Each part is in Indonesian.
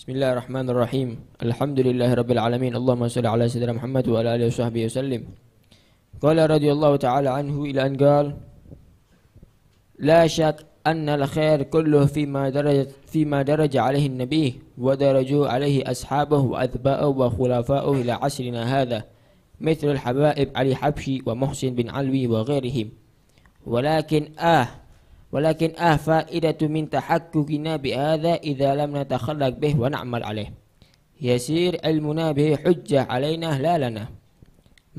بسم الله الرحمن الرحيم الحمد لله رب العالمين اللهم صل على سيدنا محمد وعلى آله وصحبه وسلم قال رضي الله تعالى عنه إلى أن قال لا شك أن الخير كله فيما درج فيما درج عليه النبي ودرجوا عليه أصحابه وأتباعه وخلفائه إلى عصرنا هذا مثل الحبائب علي حبشي ومحسن بن علوي وغيرهم ولكن آه Walakin ah faidatu min tahakkukina bihadha idza lam natakhallaq bih wa na'mal alaih. Yasir ilmuna bihi hujjah alaina lalana. lana.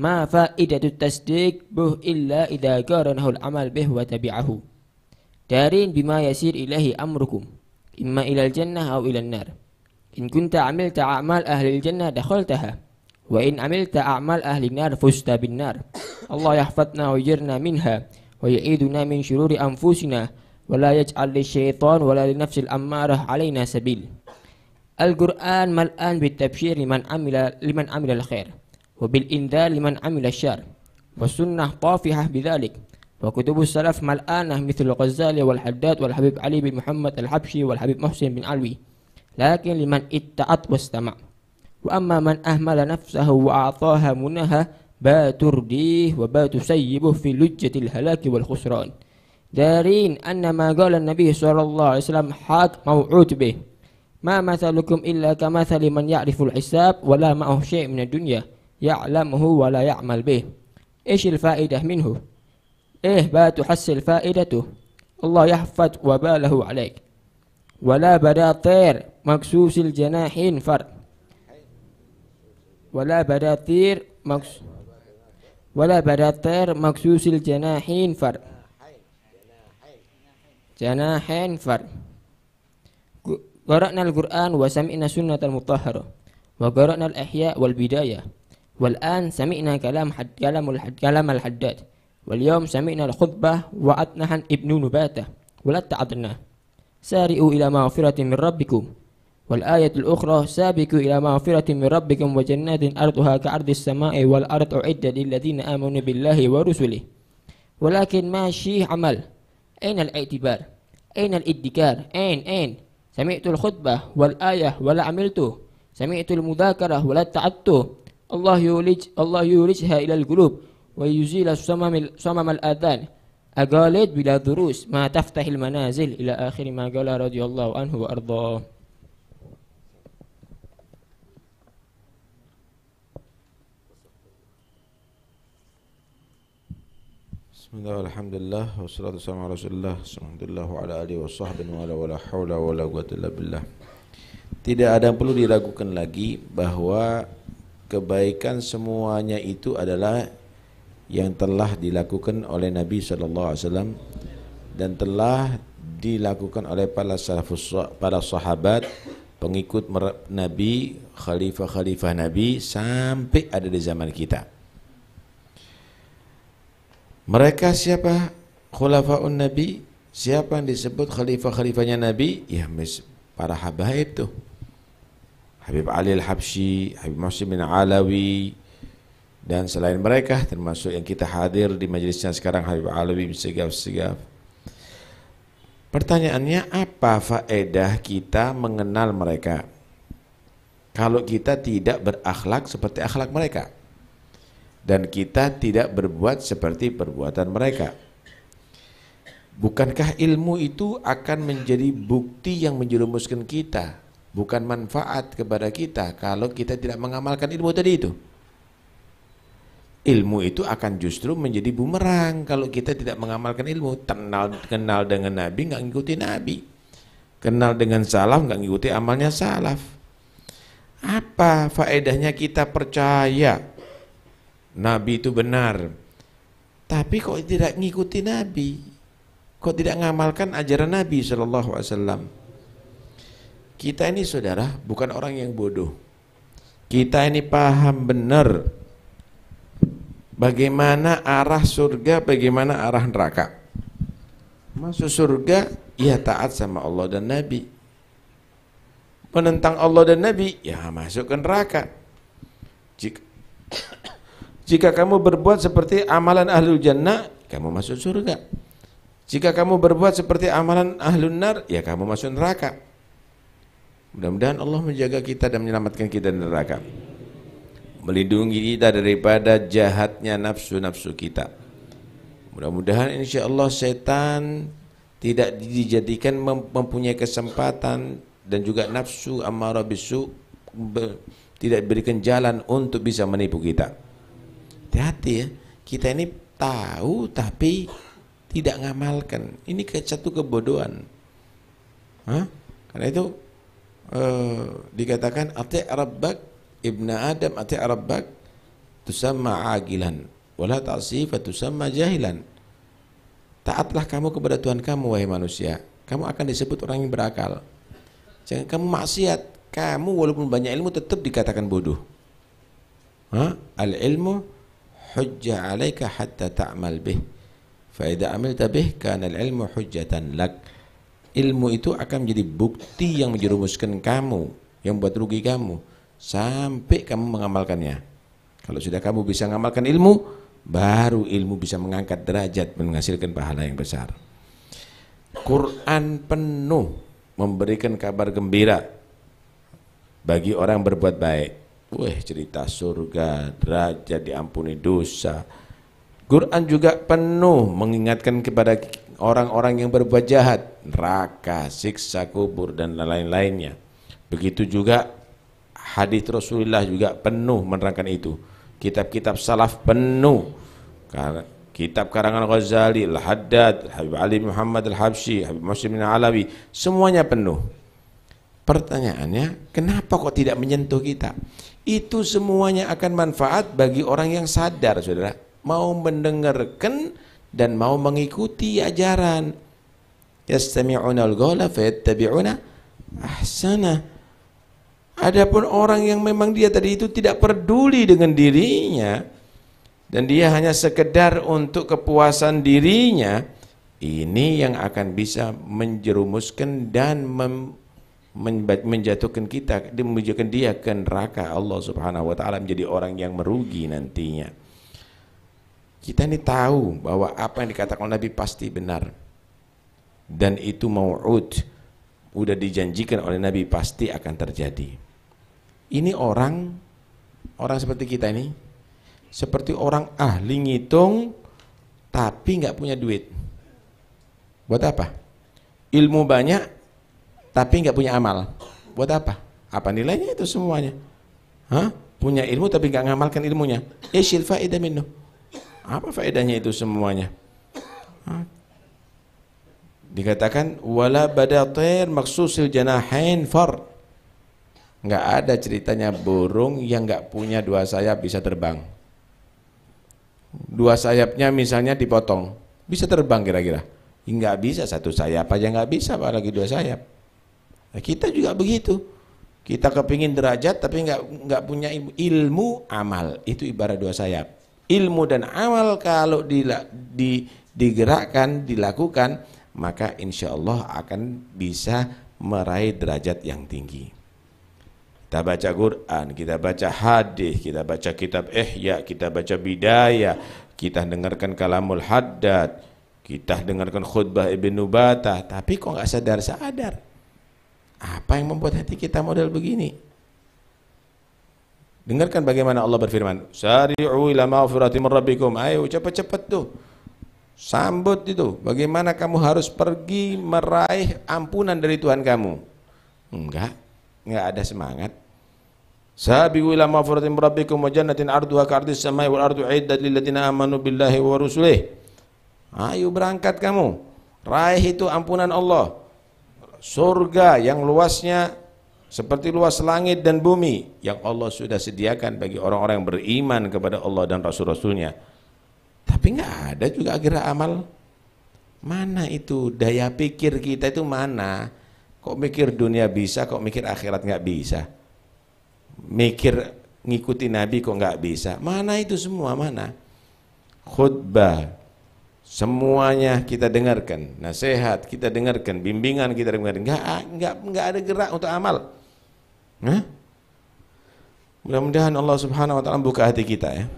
Ma faidatu tasdiq buh illa idza qaranahu al-amal bih wa tabi'ahu. Darin bima yasir ilahi amrukum. Imma ilal jannah aw ilan nar. In kunta amilta a'mal ahli al-jannah dakhaltaha. Wa in amilta a'mal ahli nar fusta bin nar. Allah yahfadna wa yajirna minha. ويعيدنا من شرور أنفسنا ولا يجعل للشيطان ولا لنفس الأمارة علينا سبيل القرآن ملآن بالتبشير لمن عمل لمن عمل الخير وبالإنذار لمن عمل الشر والسنة طافحة بذلك وكتب السلف ملآنة مثل الغزالي والحداد والحبيب علي بن محمد الحبشي والحبيب محسن بن علوي لكن لمن اتعط واستمع وأما من أهمل نفسه وأعطاها منها با ترديه وبا تسيبه في لجة الهلاك والخسران دارين أن ما قال النبي صلى الله عليه وسلم حق موعود به ما مثلكم إلا كمثل من يعرف الحساب ولا معه شيء من الدنيا يعلمه ولا يعمل به إيش الفائدة منه إيه با تحصل فائدته الله يحفظ وباله عليك ولا بدا طير مكسوس الجناحين فر ولا بدا طير مكسوس wala barater maksusil janahin far janahin far Qara'na al-Qur'an wa sami'na sunnatal mutahhara wa qara'na al-ihya wal bidaya wal an sami'na kalam had kalamul had kalam al-haddad wal yawm sami'na al-khutbah wa atnahan ibnu nubata wa la ta'adna sari'u ila maghfiratin min rabbikum والآية الأخرى سابقوا إلى مغفرة من ربكم وجنات أرضها كعرض السماء والأرض أعد للذين آمنوا بالله ورسله ولكن ما شيء عمل أين الاعتبار أين الادكار أين أين سمعت الخطبة والآية ولا عملت سمعت المذاكرة ولا اتعدته الله يولج الله يولجها إلى القلوب ويزيل صمم صمم الآذان أقاليد بلا دروس ما تفتح المنازل إلى آخر ما قال رضي الله عنه وأرضاه Bismillah, alhamdulillah, wassalatu wassalamu alhamdulillah wa ala alihi wa la wa billah. Tidak ada yang perlu diragukan lagi bahwa kebaikan semuanya itu adalah yang telah dilakukan oleh Nabi sallallahu alaihi wasallam dan telah dilakukan oleh para salafus para sahabat pengikut Nabi, khalifah-khalifah Nabi sampai ada di zaman kita. Mereka siapa? Khulafaun Nabi? Siapa yang disebut khalifah-khalifahnya Nabi? Ya para habaib tuh. Habib Ali Al-Habsyi, Habib Muslim bin Alawi, dan selain mereka termasuk yang kita hadir di majelisnya sekarang Habib Alawi bin Segaf-Segaf. Pertanyaannya apa faedah kita mengenal mereka? Kalau kita tidak berakhlak seperti akhlak mereka dan kita tidak berbuat seperti perbuatan mereka. Bukankah ilmu itu akan menjadi bukti yang menjerumuskan kita, bukan manfaat kepada kita kalau kita tidak mengamalkan ilmu tadi itu? Ilmu itu akan justru menjadi bumerang kalau kita tidak mengamalkan ilmu. Kenal, kenal dengan Nabi nggak ngikutin Nabi. Kenal dengan salaf nggak ngikuti amalnya salaf. Apa faedahnya kita percaya Nabi itu benar. Tapi kok tidak ngikuti Nabi? Kok tidak ngamalkan ajaran Nabi Shallallahu Alaihi Wasallam? Kita ini saudara bukan orang yang bodoh. Kita ini paham benar bagaimana arah surga, bagaimana arah neraka. Masuk surga, ya taat sama Allah dan Nabi. Menentang Allah dan Nabi, ya masuk ke neraka. Jika jika kamu berbuat seperti amalan ahlul jannah, kamu masuk surga. Jika kamu berbuat seperti amalan ahlun nar, ya kamu masuk neraka. Mudah-mudahan Allah menjaga kita dan menyelamatkan kita dari neraka. Melindungi kita daripada jahatnya nafsu-nafsu kita. Mudah-mudahan insya Allah setan tidak dijadikan mempunyai kesempatan dan juga nafsu amarah bisu tidak diberikan jalan untuk bisa menipu kita hati-hati ya kita ini tahu tapi tidak ngamalkan ini ke satu kebodohan Hah? karena itu eh, dikatakan ati arabak ibna adam ati rabbak tusamma agilan wala ta'si fa tusamma jahilan taatlah kamu kepada Tuhan kamu wahai manusia kamu akan disebut orang yang berakal jangan kamu maksiat kamu walaupun banyak ilmu tetap dikatakan bodoh Hah? al ilmu hujjah alaika hatta ta'mal bih. Fa idza amilta bih kana al-ilmu hujjatan lak. Ilmu itu akan menjadi bukti yang menjerumuskan kamu, yang buat rugi kamu sampai kamu mengamalkannya. Kalau sudah kamu bisa mengamalkan ilmu, baru ilmu bisa mengangkat derajat menghasilkan pahala yang besar. Quran penuh memberikan kabar gembira bagi orang berbuat baik Wih, cerita surga, derajat diampuni dosa. Quran juga penuh mengingatkan kepada orang-orang yang berbuat jahat, neraka, siksa kubur dan lain-lainnya. Begitu juga hadis Rasulullah juga penuh menerangkan itu. Kitab-kitab salaf penuh kitab karangan Ghazali, Al-Haddad, Habib Ali Muhammad Al-Habsyi, Habib Muslim al Alawi, semuanya penuh. Pertanyaannya, kenapa kok tidak menyentuh kita? Itu semuanya akan manfaat bagi orang yang sadar, saudara. Mau mendengarkan dan mau mengikuti ajaran. Yastami'una al gola fayattabi'una ahsana. Adapun orang yang memang dia tadi itu tidak peduli dengan dirinya dan dia hanya sekedar untuk kepuasan dirinya, ini yang akan bisa menjerumuskan dan mem menjatuhkan kita dia menjatuhkan dia ke neraka Allah subhanahu wa ta'ala menjadi orang yang merugi nantinya kita ini tahu bahwa apa yang dikatakan Nabi pasti benar dan itu maw'ud udah dijanjikan oleh Nabi pasti akan terjadi ini orang orang seperti kita ini seperti orang ahli ngitung tapi nggak punya duit buat apa ilmu banyak tapi nggak punya amal. Buat apa? Apa nilainya itu semuanya? Hah? Punya ilmu tapi nggak ngamalkan ilmunya. ya faedah minnu. Apa faedahnya itu semuanya? Hah? Dikatakan wala badatir maksusil janahain far. Nggak ada ceritanya burung yang nggak punya dua sayap bisa terbang. Dua sayapnya misalnya dipotong, bisa terbang kira-kira. Nggak bisa satu sayap aja nggak bisa apalagi dua sayap. Nah, kita juga begitu. Kita kepingin derajat tapi nggak nggak punya ilmu amal. Itu ibarat dua sayap. Ilmu dan amal kalau di, di, digerakkan, dilakukan, maka insya Allah akan bisa meraih derajat yang tinggi kita baca Quran, kita baca hadis, kita baca kitab eh ya, kita baca Bidayah, kita dengarkan kalamul haddad, kita dengarkan khutbah ibnu Nubatah, tapi kok nggak sadar-sadar? Apa yang membuat hati kita model begini? Dengarkan bagaimana Allah berfirman, "Sari'u ila ma'firati min rabbikum." Ayo cepat-cepat tuh. Sambut itu. Bagaimana kamu harus pergi meraih ampunan dari Tuhan kamu? Enggak. Enggak ada semangat. Sabiqu ila ma'firati min rabbikum wa jannatin 'arduha ka'ardis samai wal ardu 'iddat lil ladzina amanu billahi wa rusulih. Ayo berangkat kamu. Raih itu ampunan Allah surga yang luasnya seperti luas langit dan bumi yang Allah sudah sediakan bagi orang-orang yang beriman kepada Allah dan Rasul-Rasulnya. Tapi nggak ada juga akhirnya amal. Mana itu daya pikir kita itu mana? Kok mikir dunia bisa, kok mikir akhirat nggak bisa? Mikir ngikuti Nabi kok nggak bisa? Mana itu semua mana? Khutbah semuanya kita dengarkan nasihat kita dengarkan bimbingan kita dengarkan enggak nggak nggak ada gerak untuk amal nah mudah-mudahan Allah subhanahu wa taala buka hati kita ya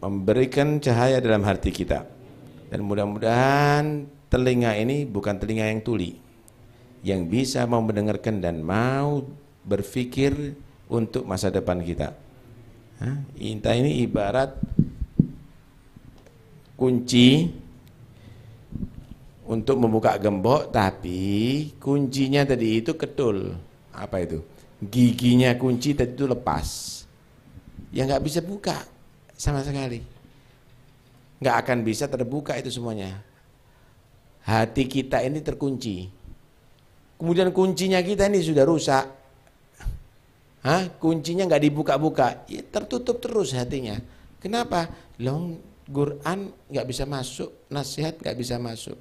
memberikan cahaya dalam hati kita dan mudah-mudahan telinga ini bukan telinga yang tuli yang bisa mau mendengarkan dan mau berpikir untuk masa depan kita Hah? Inta ini ibarat kunci untuk membuka gembok tapi kuncinya tadi itu ketul apa itu giginya kunci tadi itu lepas ya nggak bisa buka sama sekali nggak akan bisa terbuka itu semuanya hati kita ini terkunci kemudian kuncinya kita ini sudah rusak Hah? kuncinya nggak dibuka-buka ya tertutup terus hatinya kenapa long Quran nggak bisa masuk, nasihat nggak bisa masuk.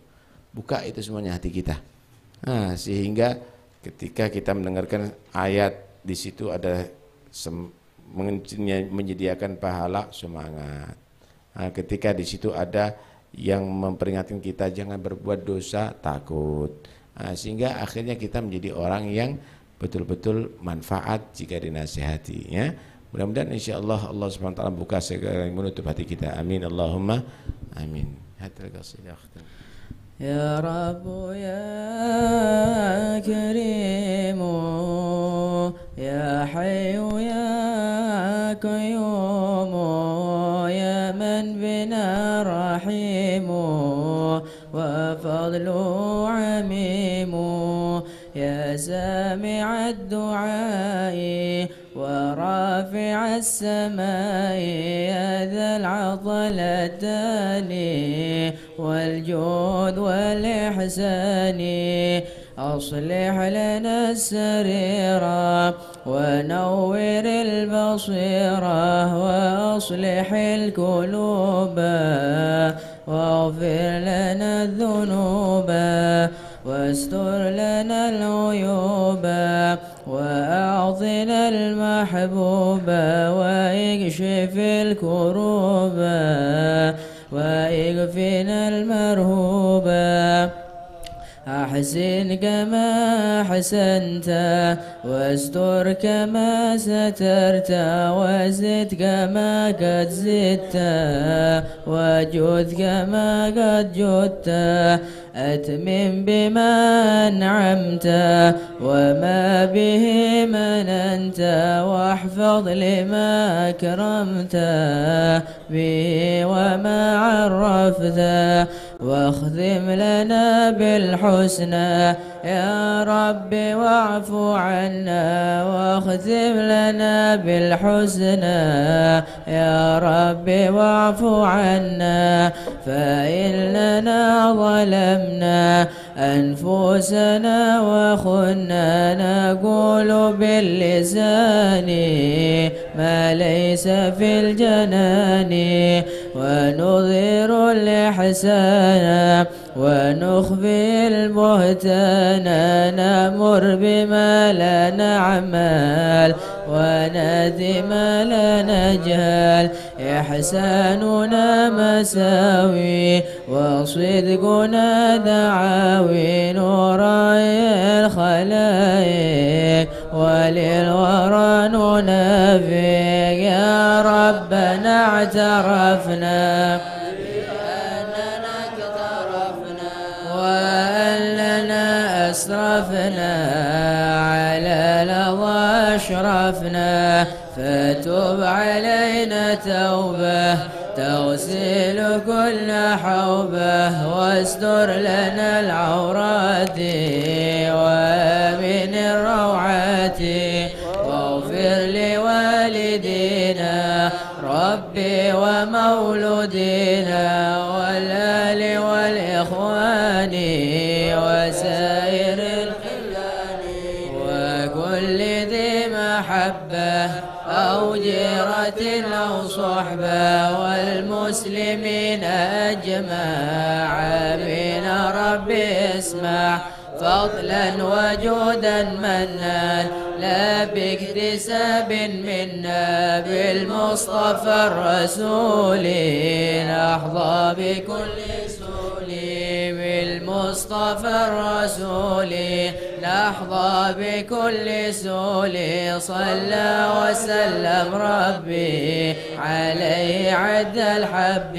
Buka itu semuanya hati kita. Nah, sehingga ketika kita mendengarkan ayat di situ ada menyediakan pahala semangat. Nah, ketika di situ ada yang memperingatkan kita jangan berbuat dosa takut. Nah, sehingga akhirnya kita menjadi orang yang betul-betul manfaat jika dinasihati. Ya. Mudah-mudahan insya Allah Allah subhanahu buka segala menutup hati kita. Amin. Allahumma amin. Ya Rabu ya واصلح لنا السريرة ونور البصيرة وأصلح القلوب واغفر لنا الذنوب واستر لنا العيوب وأعطنا المحبوب واكشف الكروب واغفنا المرهوب حسن كما حسنت واستر كما سترت وزد كما قد زدت وجد كما قد جدت أتمم بما أنعمت وما به من أنت واحفظ لما أكرمت به وما عرفت واخدم لنا بالحسنى يا رب واعف عنا واخدم لنا بالحسنى يا رب واعف عنا فإننا ظلمنا أنفسنا وخنا نقول باللسان ما ليس في الجنان ونظهر الإحسان ونخفي البهتان نمر بما لا نعمل ونادي ما لا نجهل إحساننا مساوي وصدقنا دعاوي نراعي الخلائق وللورى ننافق يا ربنا اعترفنا أسرفنا على لظى أشرفنا فتوب علينا توبة تغسل كل حوبة واستر لنا العورات ومن الروعات واغفر لوالدينا ربي ومولودينا سيرة أو صحبة والمسلمين أجمع من رب اسمع فضلا وجودا منان لا باكتساب منا بالمصطفى الرسول نحظى بكل مصطفى الرسول لحظة بكل سول صلى وسلم ربي عليه عد الحب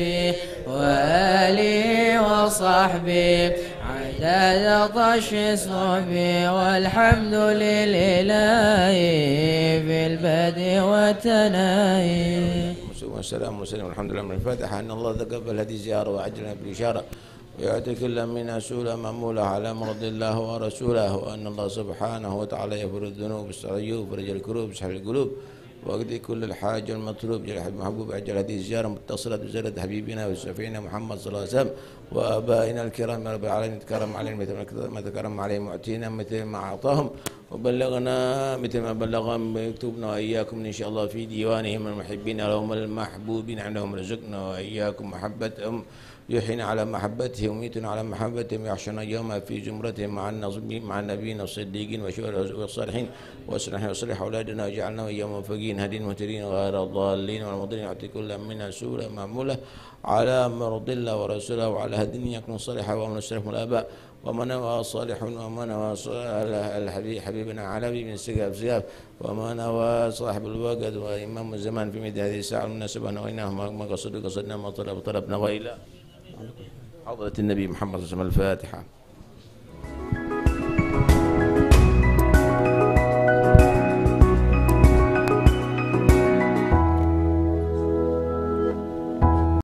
وآله وصحبي عدد طش صحبي والحمد لله في البدء والتناهي والسلام وسلم والحمد لله من الفاتحة أن الله تقبل هذه الزيارة وعجلنا بالإشارة يأتي كل منا سورة ممولة على مرض الله ورسوله وأن الله سبحانه وتعالى يغفر الذنوب السعيوب فرج الكروب سحر القلوب وأقضي كل الحاج المطلوب جل حبيب محبوب أجل هذه الزيارة متصلة بزيارة حبيبنا وسفينا محمد صلى الله عليه وسلم وآبائنا الكرام يا رب العالمين تكرم عليهم مثل ما تكرم عليهم وأعطينا مثل ما أعطاهم وبلغنا مثل ما بلغهم يكتبنا وإياكم إن شاء الله في ديوانهم المحبين لهم المحبوبين عنهم رزقنا وإياكم محبتهم يحين على محبتهم وميت على محبتهم يحشون يوما في زمرتهم مع النبي مع النبيين الصديقين والصالحين واصلح واصلح اولادنا واجعلنا اياهم موفقين هادين مهتدين غير الضالين والمضلين اعطي كل منا سورة ماموله على مرض الله ورسوله وعلى هدين يكون صالحا ومن صالح والاباء ومن نوى صالح ومن نوى الحبيب حبيبنا علي بن سقاف سقاف وما نوى صاحب الوقت وإمام الزمان في مثل هذه الساعة المناسبة نويناه ما قصد قصدنا ما طلب طلبنا وإلى حضرة النبي محمد صلى الله عليه وسلم الفاتحة